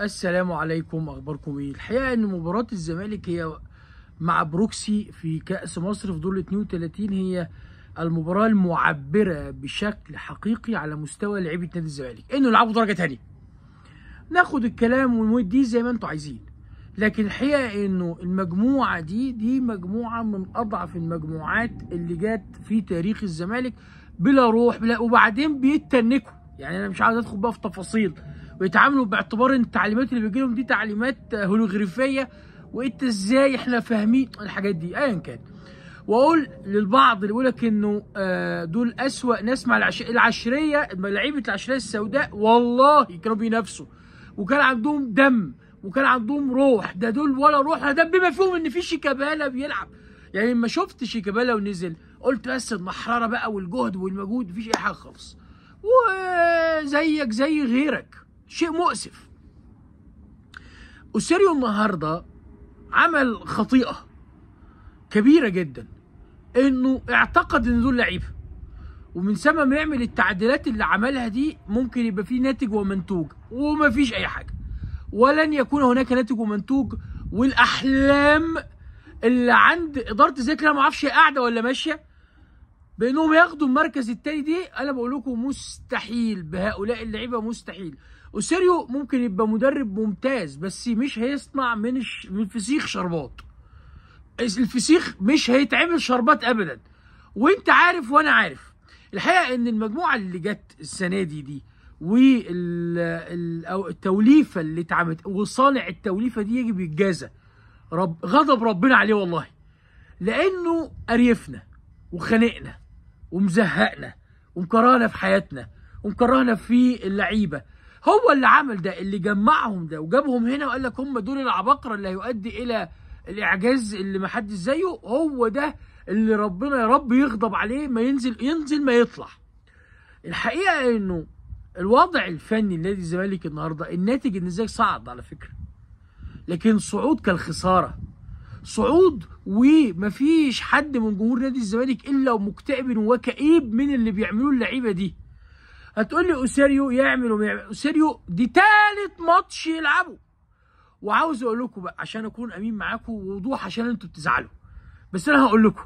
السلام عليكم اخباركم ايه الحقيقه ان مباراه الزمالك هي مع بروكسي في كاس مصر في دور 32 هي المباراه المعبره بشكل حقيقي على مستوى لعيبه نادي الزمالك انه يلعبوا درجه ثانيه ناخد الكلام ونوديه زي ما انتم عايزين لكن الحقيقه انه المجموعه دي دي مجموعه من اضعف المجموعات اللي جت في تاريخ الزمالك بلا روح بلا وبعدين بيتنكوا يعني انا مش عايز ادخل بقى في تفاصيل ويتعاملوا باعتبار ان التعليمات اللي بيجيلهم دي تعليمات هولوغرافيه وانت ازاي احنا فاهمين الحاجات دي ايا كان واقول للبعض اللي يقولك لك انه آه، دول اسوا ناس مع العش... العشريه لعيبه العشريه السوداء والله كانوا بينافسوا وكان عندهم دم وكان عندهم روح ده دول ولا روح ده بما فيهم ان في شيكابالا بيلعب يعني لما شفت شيكابالا ونزل قلت بس المحرره بقى والجهد والمجهود مفيش اي حاجه خالص وزيك زي غيرك شيء مؤسف أسيريو النهارده عمل خطيئة كبيرة جدا انه اعتقد ان دول لعيبة ومن ثم ما يعمل التعديلات اللي عملها دي ممكن يبقى فيه ناتج ومنتوج وما فيش اي حاجة ولن يكون هناك ناتج ومنتوج والاحلام اللي عند اداره الذكرى انا ما اعرفش قاعده ولا ماشيه بانهم ياخدوا المركز الثاني دي انا بقول لكم مستحيل بهؤلاء اللعيبه مستحيل اوسيريو ممكن يبقى مدرب ممتاز بس مش هيصنع من الش... من الفسيخ شربات الفسيخ مش هيتعمل شربات ابدا وانت عارف وانا عارف الحقيقه ان المجموعه اللي جت السنه دي دي والتوليفه اللي اتعملت وصانع التوليفه دي يجب يتجازى رب غضب ربنا عليه والله لانه قريفنا وخانقنا ومزهقنا ومكرهنا في حياتنا ومكرهنا في اللعيبه هو اللي عمل ده اللي جمعهم ده وجابهم هنا وقال لك هم دول العباقره اللي هيؤدي الى الاعجاز اللي ما حدش زيه هو ده اللي ربنا يا رب يغضب عليه ما ينزل ينزل ما يطلع الحقيقه انه الوضع الفني لنادي الزمالك النهارده الناتج ان ازاي صعد على فكره لكن صعود كالخساره صعود ومفيش حد من جمهور نادي الزمالك الا ومكتئب وكئيب من اللي بيعملوه اللعيبه دي هتقول لي اوسيريو يعمل وما يعمل اوسيريو دي تالت ماتش يلعبه وعاوز اقول لكم بقى عشان اكون امين معاكم ووضوح عشان انتوا بتزعلوا بس انا هقول لكم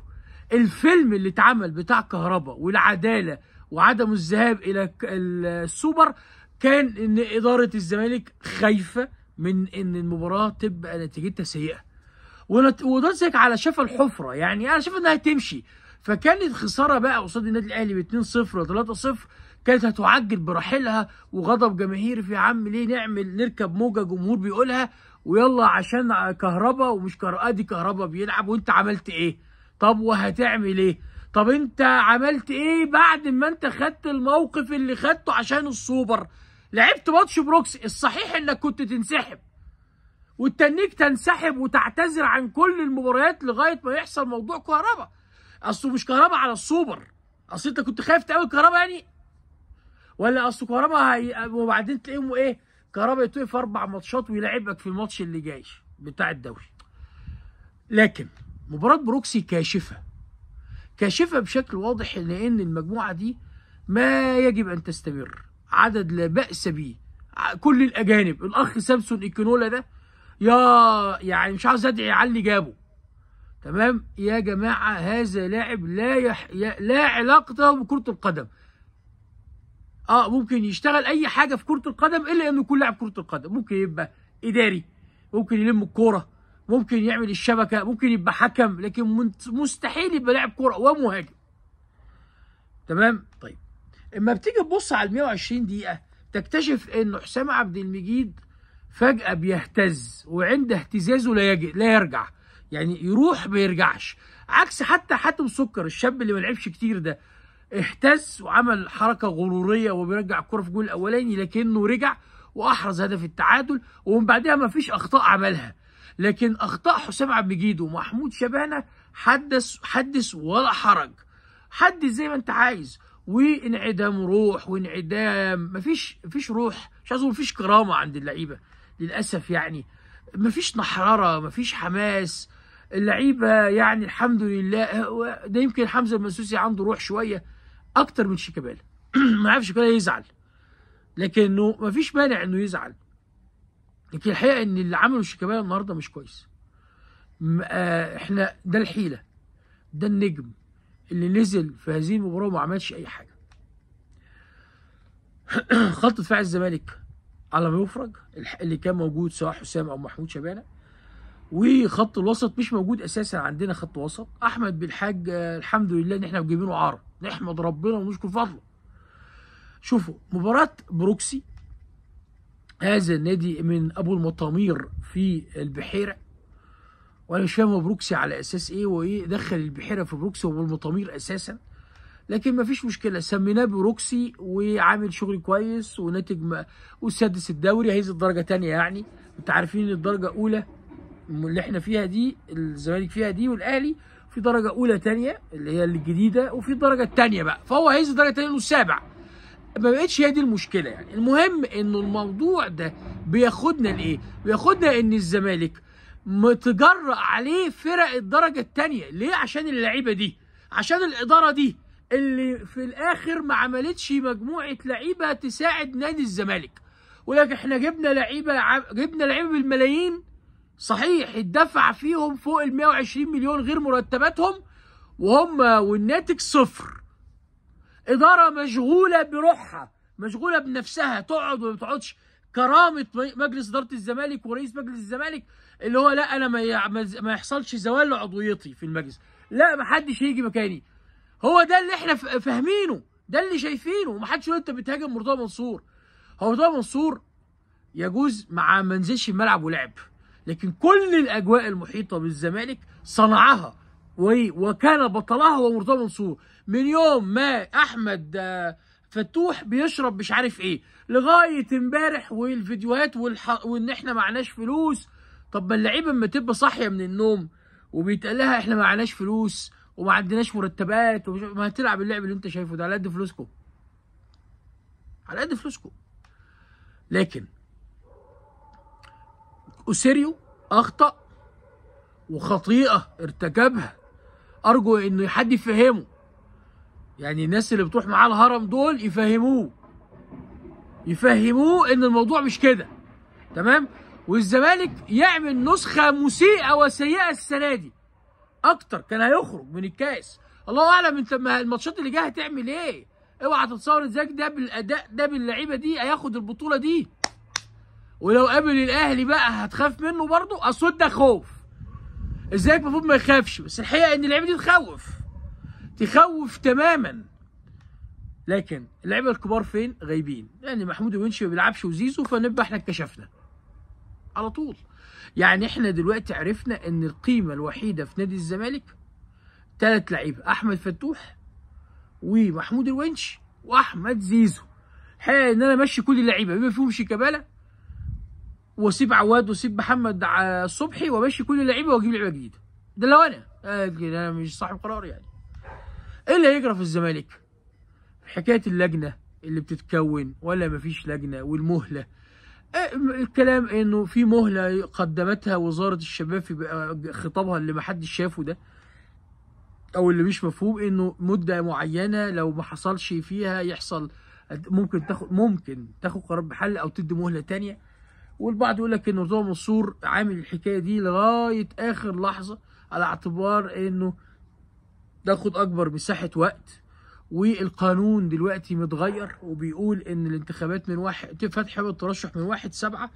الفيلم اللي اتعمل بتاع كهرباء والعداله وعدم الذهاب الى السوبر كان ان اداره الزمالك خايفه من ان المباراه تبقى نتيجتها سيئه وده على شفا الحفره يعني انا شايف انها تمشي فكانت خساره بقى قصاد النادي الاهلي ب 2-0 و 3-0 كانت هتعجل برحيلها وغضب جماهيري في عم ليه نعمل نركب موجه جمهور بيقولها ويلا عشان كهرباء ومش كهرباء ادي كهرباء بيلعب وانت عملت ايه طب وهتعمل ايه طب انت عملت ايه بعد ما انت خدت الموقف اللي خدته عشان السوبر لعبت ماتش بروكس الصحيح انك كنت تنسحب والتنيك تنسحب وتعتذر عن كل المباريات لغايه ما يحصل موضوع كهرباء اصله مش كهرباء على السوبر اصل انت كنت خايف تقوي كهرباء يعني ولا اصل كهربا هي... وبعدين تلاقيهم ايه كهربا يتوقف اربع ماتشات ويلعبك في الماتش اللي جاي بتاع الدوري لكن مباراه بروكسي كاشفه كاشفه بشكل واضح لان المجموعه دي ما يجب ان تستمر عدد لا باس به كل الاجانب الاخ سامسون ايكونولا ده يا يعني مش عاوز ادعي على اللي جابه تمام يا جماعه هذا لاعب لا يح... لا علاقه له بكره القدم اه ممكن يشتغل اي حاجه في كره القدم الا انه يكون لاعب كره القدم ممكن يبقى اداري ممكن يلم الكوره ممكن يعمل الشبكه ممكن يبقى حكم لكن مستحيل يبقى لاعب كوره ومهاجم تمام طيب اما بتيجي تبص على ال 120 دقيقه تكتشف ان حسام عبد المجيد فجاه بيهتز وعند اهتزازه لا يجي لا يرجع يعني يروح ما يرجعش عكس حتى حاتم سكر الشاب اللي ما لعبش كتير ده احتس وعمل حركه غروريه وبيرجع الكره في الجول الاولاني لكنه رجع واحرز هدف التعادل ومن بعدها ما فيش اخطاء عملها لكن اخطاء حسام عبد المجيد ومحمود شبانه حدث حدث ولا حرج حدث زي ما انت عايز وانعدام روح وانعدام مفيش مفيش روح مش عايز مفيش كرامه عند اللعيبه للاسف يعني مفيش نحرره مفيش حماس اللعيبه يعني الحمد لله ده يمكن حمزه المنسوسي عنده روح شويه اكتر من شيكابالا ما عارف شيكابالا يزعل لكنه ما فيش مانع انه يزعل لكن الحقيقه ان اللي عمله شيكابالا النهارده مش كويس آه، احنا ده الحيله ده النجم اللي نزل في هذه المباراه وما عملش اي حاجه خط دفاع الزمالك على ما يفرج اللي كان موجود سواء حسام او محمود شبانه وخط الوسط مش موجود اساسا عندنا خط وسط احمد بالحاج الحمد لله ان احنا جايبينه عرض نحمد ربنا ونشكر فضله شوفوا مباراه بروكسي هذا النادي من ابو المطامير في البحيره وانا مش فاهم بروكسي على اساس ايه وايه دخل البحيره في بروكسي وابو المطامير اساسا لكن مفيش مشكله سميناه بروكسي وعامل شغل كويس وناتج والسادس الدوري هيزيد درجه ثانيه يعني انتوا عارفين الدرجه الاولى اللي احنا فيها دي الزمالك فيها دي والاهلي في درجه اولى ثانيه اللي هي الجديده وفي الدرجه الثانيه بقى فهو عايز الدرجه الثانيه السابع ما بقتش هي دي المشكله يعني المهم انه الموضوع ده بياخدنا لايه بياخدنا ان الزمالك متجرأ عليه فرق الدرجه الثانيه ليه عشان اللعيبه دي عشان الاداره دي اللي في الاخر ما عملتش مجموعه لعيبه تساعد نادي الزمالك ولكن احنا جبنا لعيبه جبنا لعيبه بالملايين صحيح اتدفع فيهم فوق ال 120 مليون غير مرتباتهم وهم والناتج صفر اداره مشغوله بروحها مشغوله بنفسها تقعد وما بتقعدش كرامه مجلس اداره الزمالك ورئيس مجلس الزمالك اللي هو لا انا ما يحصلش زوال لعضويتي في المجلس لا ما حدش هيجي مكاني هو ده اللي احنا فاهمينه ده اللي شايفينه حدش يقول انت بتهاجم مرتضى منصور هو مرتضى منصور يجوز مع ما نزلش الملعب ولعب لكن كل الاجواء المحيطه بالزمالك صنعها وكان بطلها هو مرتضى منصور من يوم ما احمد آه، فتوح بيشرب مش عارف ايه لغايه امبارح والفيديوهات والح... وان احنا معناش فلوس طب ما اللعيبه اما تبقى صاحيه من النوم وبيتقال لها احنا معناش فلوس وما عندناش مرتبات ومش... ما هتلعب اللعب اللي انت شايفه ده على قد فلوسكم على قد فلوسكم لكن أوسيريو أخطأ وخطيئة ارتكبها أرجو إن حد يفهمه يعني الناس اللي بتروح معاه الهرم دول يفهموه يفهموه إن الموضوع مش كده تمام والزمالك يعمل نسخة مسيئة وسيئة السنة دي أكتر كان هيخرج من الكاس الله أعلم أنت الماتشات اللي جاية هتعمل إيه اوعى تتصور إزاي ده بالاداء ده باللعيبه دي هياخد البطوله دي ولو قابل الاهلي بقى هتخاف منه برضه اصل ده خوف ازيك المفروض ما يخافش بس الحقيقه ان اللعيبه دي تخوف تخوف تماما لكن اللعيبه الكبار فين غايبين يعني محمود الونشي ما بيلعبش وزيزو فنبقى احنا اكتشفنا على طول يعني احنا دلوقتي عرفنا ان القيمه الوحيده في نادي الزمالك ثلاث لعيبه احمد فتوح ومحمود الونش واحمد زيزو الحقيقه ان انا ماشي كل اللعيبه بما فيهم شيكابالا واسيب عواد واسيب محمد صبحي وامشي كل اللعيبه واجيب لعيبه جديده ده لو انا انا مش صاحب قرار يعني ايه اللي هيجرى في الزمالك حكايه اللجنه اللي بتتكون ولا مفيش لجنه والمهله إيه، الكلام انه في مهله قدمتها وزاره الشباب في خطابها اللي ما حدش شافه ده او اللي مش مفهوم انه مده معينه لو ما حصلش فيها يحصل ممكن تاخد ممكن تاخد قرار بحل او تدي مهله ثانيه والبعض يقول لك ان نظام منصور عامل الحكايه دي لغايه اخر لحظه على اعتبار انه تاخد اكبر مساحه وقت والقانون دلوقتي متغير وبيقول ان الانتخابات من واحد فتح الترشح من واحد سبعة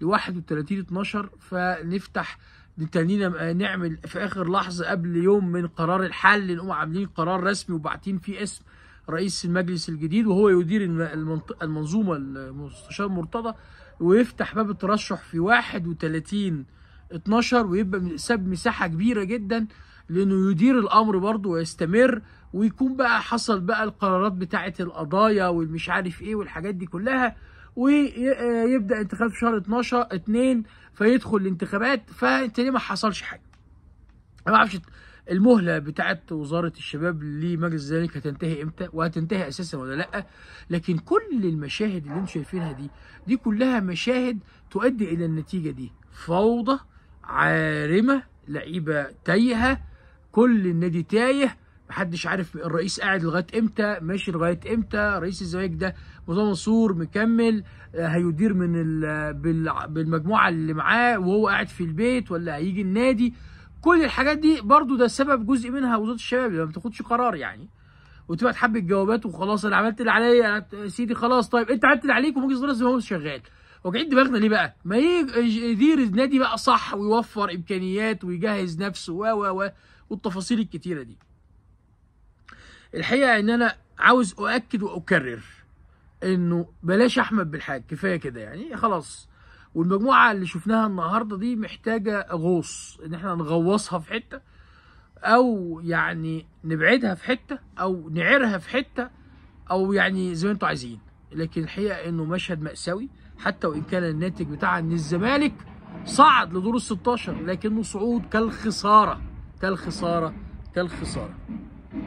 ل 31 12 فنفتح نتنينا نعمل في اخر لحظه قبل يوم من قرار الحل نقوم عاملين قرار رسمي وباعتين فيه اسم رئيس المجلس الجديد وهو يدير المنظومه المستشار مرتضى ويفتح باب الترشح في 31 12 ويبقى ساب مساحه كبيره جدا لانه يدير الامر برضه ويستمر ويكون بقى حصل بقى القرارات بتاعه القضايا والمش عارف ايه والحاجات دي كلها ويبدا انتخاب في شهر 12 2 فيدخل الانتخابات فانت ليه ما حصلش حاجه؟ ما اعرفش المهله بتاعت وزاره الشباب لمجلس الزمالك هتنتهي امتى وهتنتهي اساسا ولا لا لكن كل المشاهد اللي انتم شايفينها دي دي كلها مشاهد تؤدي الى النتيجه دي فوضى عارمه لعيبه تايهه كل النادي تايه محدش عارف الرئيس قاعد لغايه امتى ماشي لغايه امتى رئيس الزمالك ده منصور مكمل آه، هيدير من آه، بالمجموعه اللي معاه وهو قاعد في البيت ولا هيجي النادي كل الحاجات دي برضو ده سبب جزء منها وزاره الشباب اللي ما بتاخدش قرار يعني وتبقى تحب الجوابات وخلاص انا عملت اللي عليا يا سيدي خلاص طيب انت عملت اللي عليك ومجلس الاداره زي ما هو شغال واجعين دماغنا ليه بقى؟ ما يدير النادي بقى صح ويوفر امكانيات ويجهز نفسه و و و والتفاصيل الكتيره دي. الحقيقه ان انا عاوز اؤكد واكرر انه بلاش احمد بالحاج كفايه كده يعني خلاص والمجموعه اللي شفناها النهارده دي محتاجه غوص ان احنا نغوصها في حته او يعني نبعدها في حته او نعيرها في حته او يعني زي ما انتم عايزين لكن الحقيقه انه مشهد ماساوي حتى وان كان الناتج بتاعها ان الزمالك صعد لدور ال 16 لكنه صعود كالخساره كالخساره كالخساره